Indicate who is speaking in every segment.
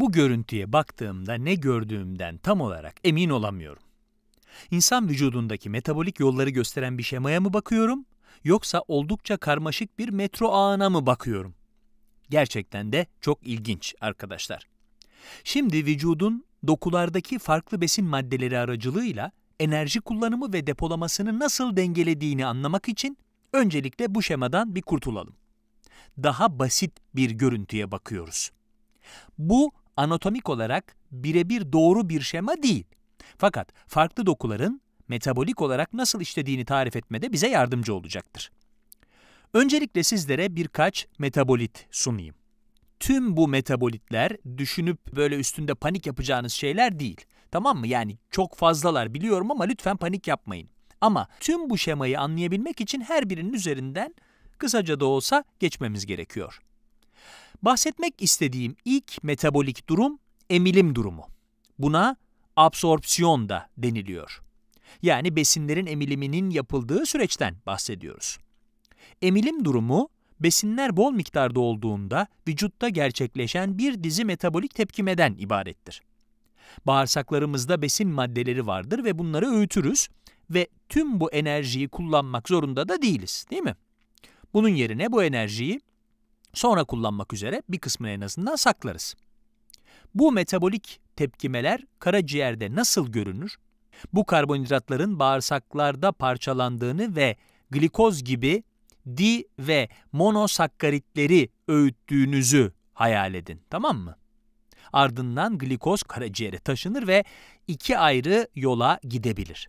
Speaker 1: Bu görüntüye baktığımda ne gördüğümden tam olarak emin olamıyorum. İnsan vücudundaki metabolik yolları gösteren bir şemaya mı bakıyorum yoksa oldukça karmaşık bir metro ağına mı bakıyorum? Gerçekten de çok ilginç arkadaşlar. Şimdi vücudun dokulardaki farklı besin maddeleri aracılığıyla enerji kullanımı ve depolamasını nasıl dengelediğini anlamak için öncelikle bu şemadan bir kurtulalım. Daha basit bir görüntüye bakıyoruz. Bu anatomik olarak birebir doğru bir şema değil. Fakat farklı dokuların metabolik olarak nasıl işlediğini tarif etmede bize yardımcı olacaktır. Öncelikle sizlere birkaç metabolit sunayım. Tüm bu metabolitler düşünüp böyle üstünde panik yapacağınız şeyler değil. Tamam mı? Yani çok fazlalar biliyorum ama lütfen panik yapmayın. Ama tüm bu şemayı anlayabilmek için her birinin üzerinden kısaca da olsa geçmemiz gerekiyor. Bahsetmek istediğim ilk metabolik durum emilim durumu. Buna absorpsiyon da deniliyor. Yani besinlerin emiliminin yapıldığı süreçten bahsediyoruz. Emilim durumu, besinler bol miktarda olduğunda vücutta gerçekleşen bir dizi metabolik tepkimeden ibarettir. Bağırsaklarımızda besin maddeleri vardır ve bunları öğütürüz ve tüm bu enerjiyi kullanmak zorunda da değiliz, değil mi? Bunun yerine bu enerjiyi Sonra kullanmak üzere bir kısmını en azından saklarız. Bu metabolik tepkimeler karaciğerde nasıl görünür? Bu karbonhidratların bağırsaklarda parçalandığını ve glikoz gibi di ve monosakkaritleri öğüttüğünüzü hayal edin, tamam mı? Ardından glikoz karaciğere taşınır ve iki ayrı yola gidebilir.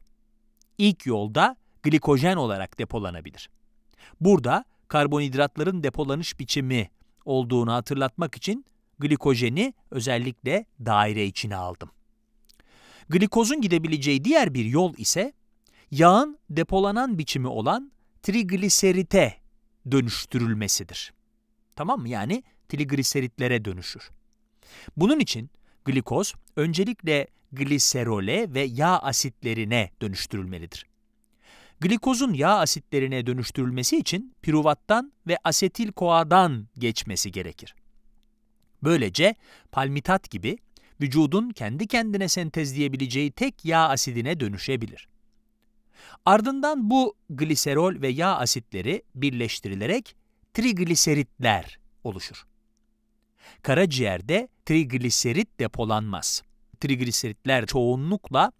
Speaker 1: İlk yolda glikojen olarak depolanabilir. Burada karbonhidratların depolanış biçimi olduğunu hatırlatmak için glikojeni özellikle daire içine aldım. Glikozun gidebileceği diğer bir yol ise yağın depolanan biçimi olan trigliserite dönüştürülmesidir. Tamam mı? Yani trigliseritlere dönüşür. Bunun için glikoz öncelikle gliserole ve yağ asitlerine dönüştürülmelidir. Glikozun yağ asitlerine dönüştürülmesi için piruvattan ve asetil-koa'dan geçmesi gerekir. Böylece palmitat gibi vücudun kendi kendine sentezleyebileceği tek yağ asidine dönüşebilir. Ardından bu gliserol ve yağ asitleri birleştirilerek trigliseritler oluşur. Karaciğerde trigliserit depolanmaz. Trigliseritler çoğunlukla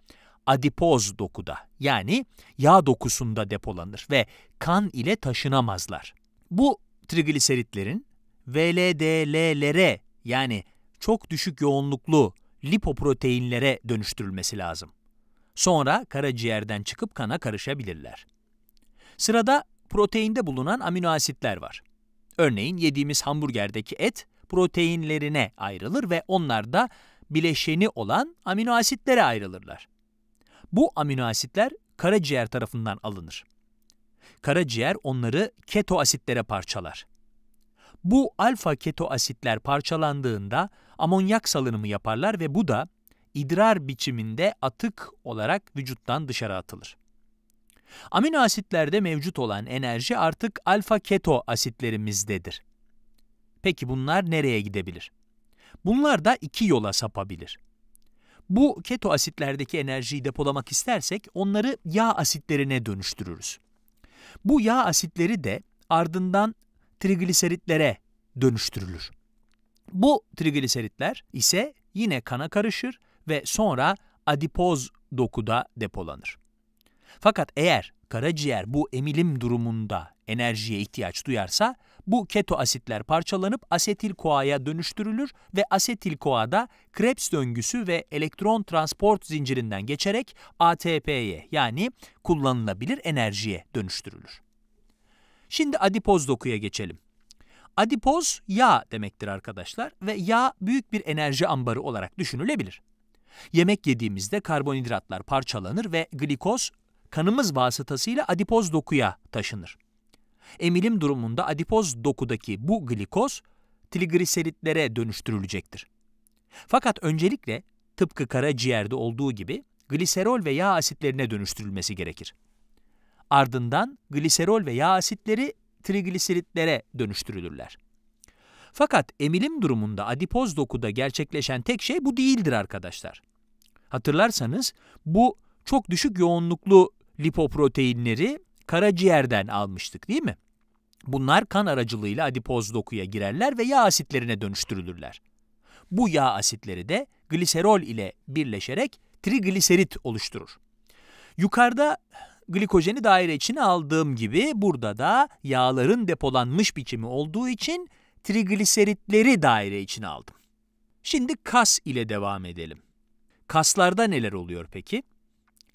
Speaker 1: adipoz dokuda yani yağ dokusunda depolanır ve kan ile taşınamazlar. Bu trigliseritlerin VLDL'lere yani çok düşük yoğunluklu lipoproteinlere dönüştürülmesi lazım. Sonra karaciğerden çıkıp kana karışabilirler. Sırada proteinde bulunan amino asitler var. Örneğin yediğimiz hamburgerdeki et proteinlerine ayrılır ve onlar da bileşeni olan amino asitlere ayrılırlar. Bu amino asitler karaciğer tarafından alınır. Karaciğer onları keto asitlere parçalar. Bu alfa keto asitler parçalandığında amonyak salınımı yaparlar ve bu da idrar biçiminde atık olarak vücuttan dışarı atılır. Amino asitlerde mevcut olan enerji artık alfa keto asitlerimizdedir. Peki bunlar nereye gidebilir? Bunlar da iki yola sapabilir. Bu keto asitlerdeki enerjiyi depolamak istersek onları yağ asitlerine dönüştürürüz. Bu yağ asitleri de ardından trigliseritlere dönüştürülür. Bu trigliseritler ise yine kana karışır ve sonra adipoz dokuda depolanır. Fakat eğer karaciğer bu emilim durumunda enerjiye ihtiyaç duyarsa bu keto asitler parçalanıp asetil koaya dönüştürülür ve asetil koada Krebs döngüsü ve elektron transport zincirinden geçerek ATP'ye yani kullanılabilir enerjiye dönüştürülür. Şimdi adipoz dokuya geçelim. Adipoz yağ demektir arkadaşlar ve yağ büyük bir enerji ambarı olarak düşünülebilir. Yemek yediğimizde karbonhidratlar parçalanır ve glikoz kanımız vasıtasıyla adipoz dokuya taşınır. Emilim durumunda adipoz dokudaki bu glikoz trigliseritlere dönüştürülecektir. Fakat öncelikle tıpkı karaciğerde olduğu gibi gliserol ve yağ asitlerine dönüştürülmesi gerekir. Ardından gliserol ve yağ asitleri trigliseritlere dönüştürülürler. Fakat emilim durumunda adipoz dokuda gerçekleşen tek şey bu değildir arkadaşlar. Hatırlarsanız bu çok düşük yoğunluklu lipoproteinleri karaciğerden almıştık değil mi? Bunlar kan aracılığıyla adipoz dokuya girerler ve yağ asitlerine dönüştürülürler. Bu yağ asitleri de gliserol ile birleşerek trigliserit oluşturur. Yukarıda glikojeni daire içine aldığım gibi burada da yağların depolanmış biçimi olduğu için trigliseritleri daire içine aldım. Şimdi kas ile devam edelim. Kaslarda neler oluyor peki?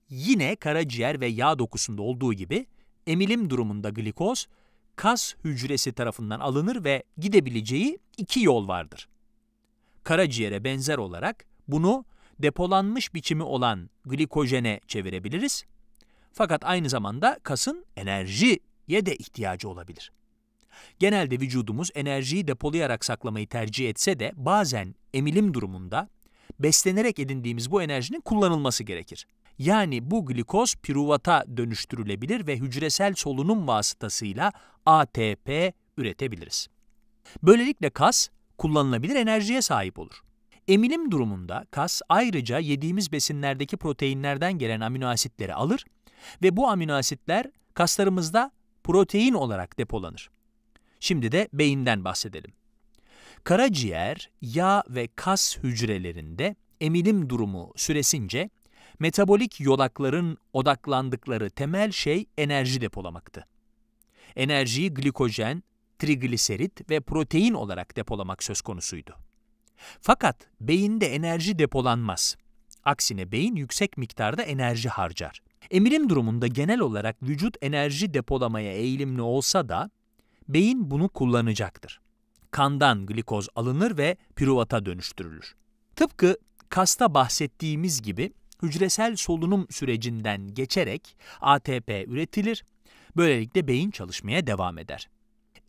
Speaker 1: Yine karaciğer ve yağ dokusunda olduğu gibi emilim durumunda glikoz kas hücresi tarafından alınır ve gidebileceği iki yol vardır. Karaciğere benzer olarak bunu depolanmış biçimi olan glikojene çevirebiliriz. Fakat aynı zamanda kasın enerjiye de ihtiyacı olabilir. Genelde vücudumuz enerjiyi depolayarak saklamayı tercih etse de bazen emilim durumunda beslenerek edindiğimiz bu enerjinin kullanılması gerekir. Yani bu glikoz piruvata dönüştürülebilir ve hücresel solunum vasıtasıyla ATP üretebiliriz. Böylelikle kas kullanılabilir enerjiye sahip olur. Emilim durumunda kas ayrıca yediğimiz besinlerdeki proteinlerden gelen amino asitleri alır ve bu amino asitler kaslarımızda protein olarak depolanır. Şimdi de beyinden bahsedelim. Karaciğer, yağ ve kas hücrelerinde emilim durumu süresince metabolik yolakların odaklandıkları temel şey enerji depolamaktı. Enerjiyi glikojen, trigliserit ve protein olarak depolamak söz konusuydu. Fakat beyinde enerji depolanmaz. Aksine beyin yüksek miktarda enerji harcar. Emilim durumunda genel olarak vücut enerji depolamaya eğilimli olsa da beyin bunu kullanacaktır. Kandan glikoz alınır ve piruvata dönüştürülür. Tıpkı kasta bahsettiğimiz gibi hücresel solunum sürecinden geçerek ATP üretilir, böylelikle beyin çalışmaya devam eder.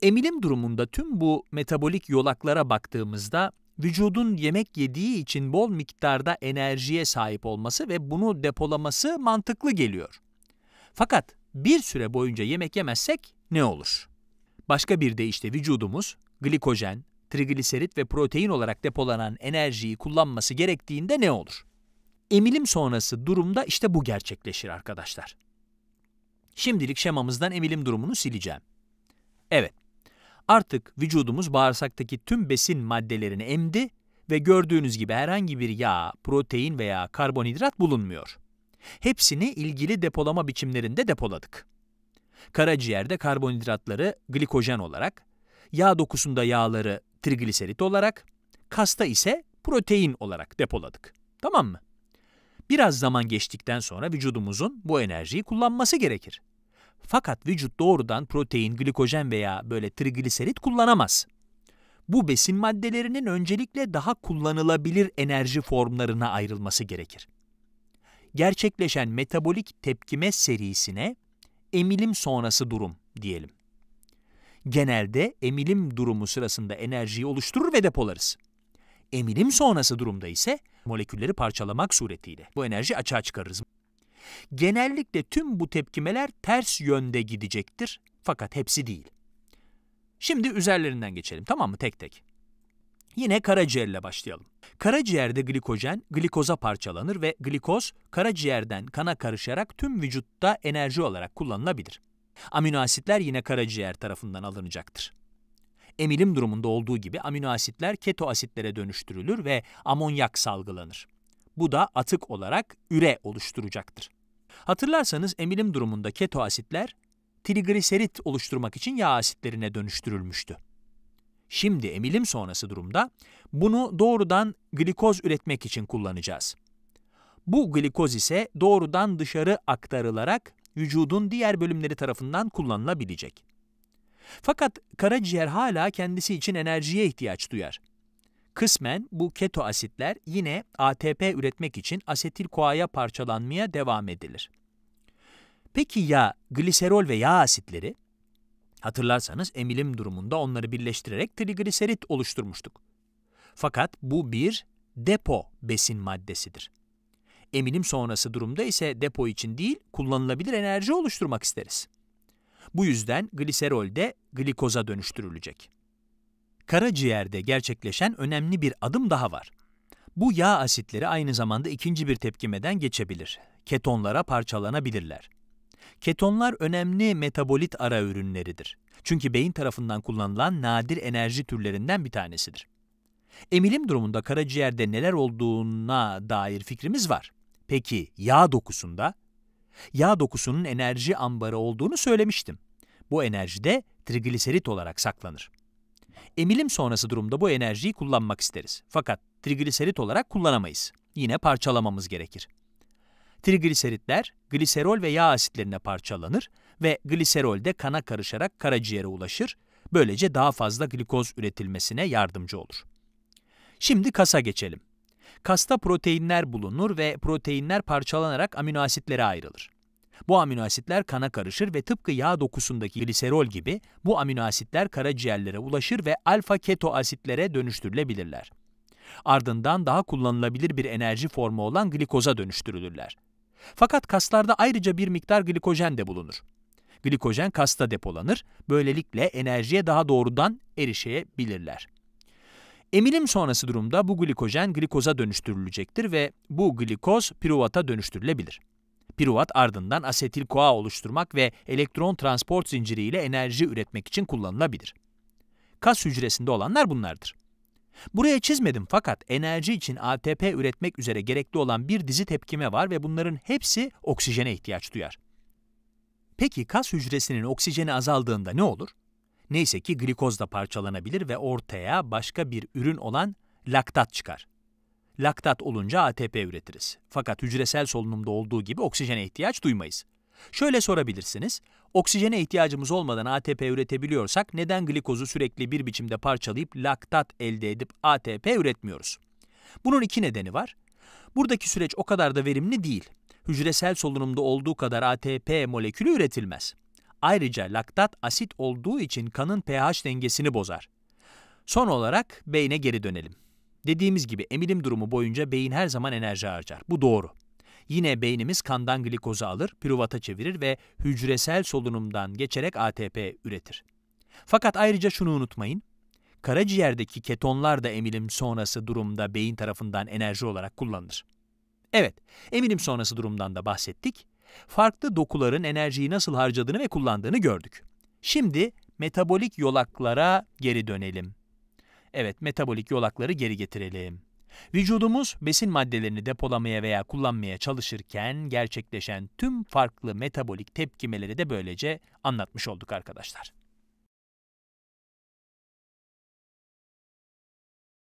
Speaker 1: Emilim durumunda tüm bu metabolik yolaklara baktığımızda vücudun yemek yediği için bol miktarda enerjiye sahip olması ve bunu depolaması mantıklı geliyor. Fakat bir süre boyunca yemek yemezsek ne olur? Başka bir de işte vücudumuz glikojen, trigliserit ve protein olarak depolanan enerjiyi kullanması gerektiğinde ne olur? Emilim sonrası durumda işte bu gerçekleşir arkadaşlar. Şimdilik şemamızdan emilim durumunu sileceğim. Evet, artık vücudumuz bağırsaktaki tüm besin maddelerini emdi ve gördüğünüz gibi herhangi bir yağ, protein veya karbonhidrat bulunmuyor. Hepsini ilgili depolama biçimlerinde depoladık. Karaciğerde karbonhidratları glikojen olarak, yağ dokusunda yağları trigliserit olarak, kasta ise protein olarak depoladık. Tamam mı? Biraz zaman geçtikten sonra vücudumuzun bu enerjiyi kullanması gerekir. Fakat vücut doğrudan protein, glikojen veya böyle trigliserit kullanamaz. Bu besin maddelerinin öncelikle daha kullanılabilir enerji formlarına ayrılması gerekir. Gerçekleşen metabolik tepkime serisine emilim sonrası durum diyelim. Genelde emilim durumu sırasında enerjiyi oluşturur ve depolarız. Emilim sonrası durumda ise molekülleri parçalamak suretiyle bu enerji açığa çıkarırız. Genellikle tüm bu tepkimeler ters yönde gidecektir fakat hepsi değil. Şimdi üzerlerinden geçelim tamam mı tek tek? Yine karaciğerle başlayalım. Karaciğerde glikojen glikoza parçalanır ve glikoz karaciğerden kana karışarak tüm vücutta enerji olarak kullanılabilir. Amino asitler yine karaciğer tarafından alınacaktır emilim durumunda olduğu gibi amino asitler keto asitlere dönüştürülür ve amonyak salgılanır. Bu da atık olarak üre oluşturacaktır. Hatırlarsanız emilim durumunda keto asitler trigliserit oluşturmak için yağ asitlerine dönüştürülmüştü. Şimdi emilim sonrası durumda bunu doğrudan glikoz üretmek için kullanacağız. Bu glikoz ise doğrudan dışarı aktarılarak vücudun diğer bölümleri tarafından kullanılabilecek. Fakat karaciğer hala kendisi için enerjiye ihtiyaç duyar. Kısmen bu keto asitler yine ATP üretmek için asetil koaya parçalanmaya devam edilir. Peki ya gliserol ve yağ asitleri? Hatırlarsanız emilim durumunda onları birleştirerek trigliserit oluşturmuştuk. Fakat bu bir depo besin maddesidir. Emilim sonrası durumda ise depo için değil, kullanılabilir enerji oluşturmak isteriz. Bu yüzden gliserol de glikoza dönüştürülecek. Karaciğerde gerçekleşen önemli bir adım daha var. Bu yağ asitleri aynı zamanda ikinci bir tepkimeden geçebilir. Ketonlara parçalanabilirler. Ketonlar önemli metabolit ara ürünleridir. Çünkü beyin tarafından kullanılan nadir enerji türlerinden bir tanesidir. Emilim durumunda karaciğerde neler olduğuna dair fikrimiz var. Peki yağ dokusunda Yağ dokusunun enerji ambarı olduğunu söylemiştim. Bu enerji de trigliserit olarak saklanır. Emilim sonrası durumda bu enerjiyi kullanmak isteriz. Fakat trigliserit olarak kullanamayız. Yine parçalamamız gerekir. Trigliseritler gliserol ve yağ asitlerine parçalanır ve gliserol de kana karışarak karaciğere ulaşır. Böylece daha fazla glikoz üretilmesine yardımcı olur. Şimdi kasa geçelim. Kasta proteinler bulunur ve proteinler parçalanarak amino asitlere ayrılır. Bu amino asitler kana karışır ve tıpkı yağ dokusundaki gliserol gibi bu amino asitler karaciğerlere ulaşır ve alfa keto asitlere dönüştürülebilirler. Ardından daha kullanılabilir bir enerji formu olan glikoza dönüştürülürler. Fakat kaslarda ayrıca bir miktar glikojen de bulunur. Glikojen kasta depolanır, böylelikle enerjiye daha doğrudan erişebilirler. Emilim sonrası durumda bu glikojen glikoza dönüştürülecektir ve bu glikoz piruvata dönüştürülebilir. Piruvat ardından asetil koa oluşturmak ve elektron transport zinciri ile enerji üretmek için kullanılabilir. Kas hücresinde olanlar bunlardır. Buraya çizmedim fakat enerji için ATP üretmek üzere gerekli olan bir dizi tepkime var ve bunların hepsi oksijene ihtiyaç duyar. Peki kas hücresinin oksijeni azaldığında ne olur? Neyse ki glikoz da parçalanabilir ve ortaya başka bir ürün olan laktat çıkar. Laktat olunca ATP üretiriz. Fakat hücresel solunumda olduğu gibi oksijene ihtiyaç duymayız. Şöyle sorabilirsiniz, oksijene ihtiyacımız olmadan ATP üretebiliyorsak neden glikozu sürekli bir biçimde parçalayıp laktat elde edip ATP üretmiyoruz? Bunun iki nedeni var. Buradaki süreç o kadar da verimli değil. Hücresel solunumda olduğu kadar ATP molekülü üretilmez. Ayrıca laktat asit olduğu için kanın pH dengesini bozar. Son olarak beyne geri dönelim. Dediğimiz gibi emilim durumu boyunca beyin her zaman enerji harcar. Bu doğru. Yine beynimiz kandan glikozu alır, piruvata çevirir ve hücresel solunumdan geçerek ATP üretir. Fakat ayrıca şunu unutmayın. Karaciğerdeki ketonlar da emilim sonrası durumda beyin tarafından enerji olarak kullanılır. Evet, emilim sonrası durumdan da bahsettik farklı dokuların enerjiyi nasıl harcadığını ve kullandığını gördük. Şimdi metabolik yolaklara geri dönelim. Evet, metabolik yolakları geri getirelim. Vücudumuz besin maddelerini depolamaya veya kullanmaya çalışırken gerçekleşen tüm farklı metabolik tepkimeleri de böylece anlatmış olduk arkadaşlar.